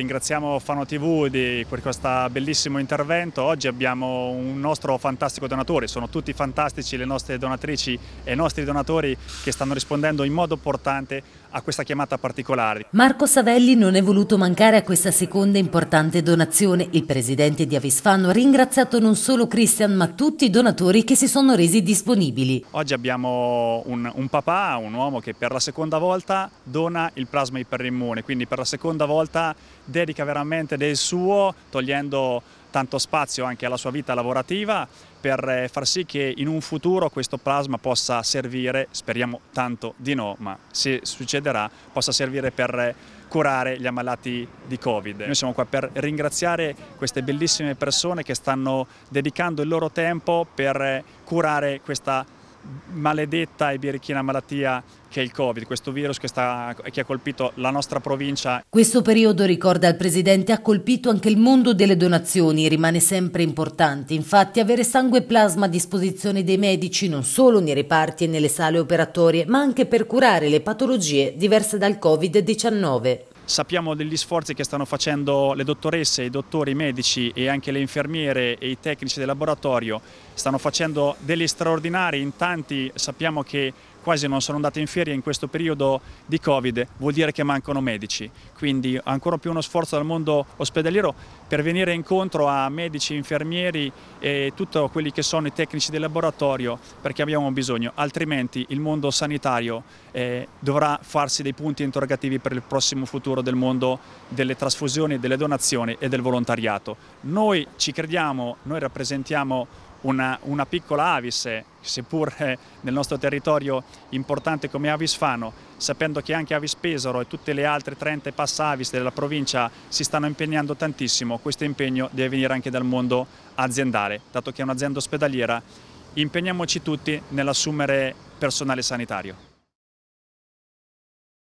Ringraziamo Fano TV di, per questo bellissimo intervento. Oggi abbiamo un nostro fantastico donatore, sono tutti fantastici le nostre donatrici e i nostri donatori che stanno rispondendo in modo portante a questa chiamata particolare. Marco Savelli non è voluto mancare a questa seconda importante donazione. Il presidente di Avisfano ha ringraziato non solo Christian ma tutti i donatori che si sono resi disponibili. Oggi abbiamo un, un papà, un uomo che per la seconda volta dona il plasma iperimmune, quindi per la seconda volta dedica veramente del suo, togliendo tanto spazio anche alla sua vita lavorativa per eh, far sì che in un futuro questo plasma possa servire, speriamo tanto di no, ma se succederà, possa servire per eh, curare gli ammalati di Covid. Noi siamo qua per ringraziare queste bellissime persone che stanno dedicando il loro tempo per eh, curare questa maledetta e birichina malattia che è il Covid, questo virus che, sta, che, ha colpito la nostra provincia. Questo periodo, ricorda il Presidente, ha colpito anche il mondo delle donazioni, rimane sempre importante. Infatti avere sangue e plasma a disposizione dei medici non solo nei reparti e nelle sale operatorie, ma anche per curare le patologie diverse dal Covid-19. Sappiamo degli sforzi che stanno facendo le dottoresse, i dottori, i medici e anche le infermiere e i tecnici del laboratorio. Stanno facendo degli straordinari, in tanti sappiamo che quasi non sono andate in ferie in questo periodo di Covid, vuol dire che mancano medici. Quindi ancora più uno sforzo dal mondo ospedaliero per venire incontro a medici, infermieri e tutti quelli che sono i tecnici del laboratorio perché abbiamo bisogno, altrimenti il mondo sanitario eh, dovrà farsi dei punti interrogativi per il prossimo futuro del mondo delle trasfusioni, delle donazioni e del volontariato. Noi ci crediamo, noi rappresentiamo una, una piccola Avis, eh, seppur eh, nel nostro territorio importante come Avis Fano, sapendo che anche Avis Pesaro e tutte le altre 30 passa Avis della provincia si stanno impegnando tantissimo, questo impegno deve venire anche dal mondo aziendale, dato che è un'azienda ospedaliera, impegniamoci tutti nell'assumere personale sanitario.